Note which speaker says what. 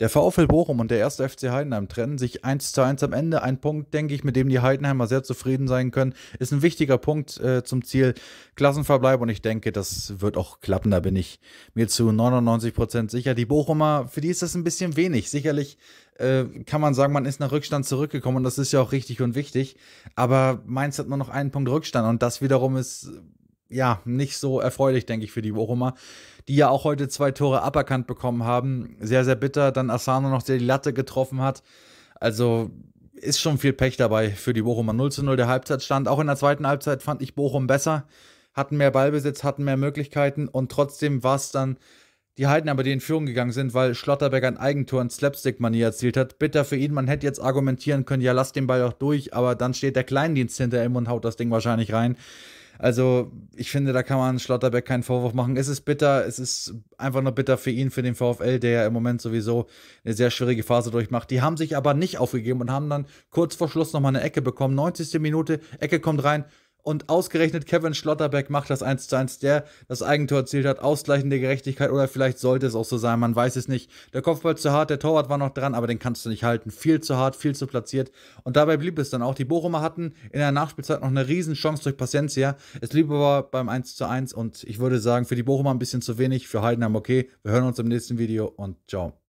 Speaker 1: Der VfL Bochum und der erste FC Heidenheim trennen sich 1 zu 1 am Ende. Ein Punkt, denke ich, mit dem die Heidenheimer sehr zufrieden sein können. Ist ein wichtiger Punkt äh, zum Ziel Klassenverbleib und ich denke, das wird auch klappen. Da bin ich mir zu 99 Prozent sicher. Die Bochumer, für die ist das ein bisschen wenig. Sicherlich äh, kann man sagen, man ist nach Rückstand zurückgekommen und das ist ja auch richtig und wichtig. Aber Mainz hat nur noch einen Punkt Rückstand und das wiederum ist ja, nicht so erfreulich, denke ich, für die Bochumer, die ja auch heute zwei Tore aberkannt bekommen haben. Sehr, sehr bitter. Dann Asano noch, der die Latte getroffen hat. Also ist schon viel Pech dabei für die Bochumer. 0 zu 0 der Halbzeitstand. Auch in der zweiten Halbzeit fand ich Bochum besser, hatten mehr Ballbesitz, hatten mehr Möglichkeiten und trotzdem war es dann die Heiden aber, die in Führung gegangen sind, weil Schlotterberg ein Eigentor in Slapstick-Manier erzielt hat. Bitter für ihn, man hätte jetzt argumentieren können, ja, lass den Ball auch durch, aber dann steht der Kleindienst hinter ihm und haut das Ding wahrscheinlich rein. Also ich finde, da kann man Schlotterbeck keinen Vorwurf machen. Es ist bitter, es ist einfach nur bitter für ihn, für den VfL, der ja im Moment sowieso eine sehr schwierige Phase durchmacht. Die haben sich aber nicht aufgegeben und haben dann kurz vor Schluss nochmal eine Ecke bekommen. 90. Minute, Ecke kommt rein, und ausgerechnet Kevin Schlotterbeck macht das 1 zu 1, der das Eigentor erzielt hat. Ausgleichende Gerechtigkeit oder vielleicht sollte es auch so sein, man weiß es nicht. Der Kopfball zu hart, der Torwart war noch dran, aber den kannst du nicht halten. Viel zu hart, viel zu platziert. Und dabei blieb es dann auch. Die Bochumer hatten in der Nachspielzeit noch eine Riesenchance durch Paciencia. Es blieb aber beim 1 zu 1 und ich würde sagen, für die Bochumer ein bisschen zu wenig, für Heidenheim okay. Wir hören uns im nächsten Video und ciao.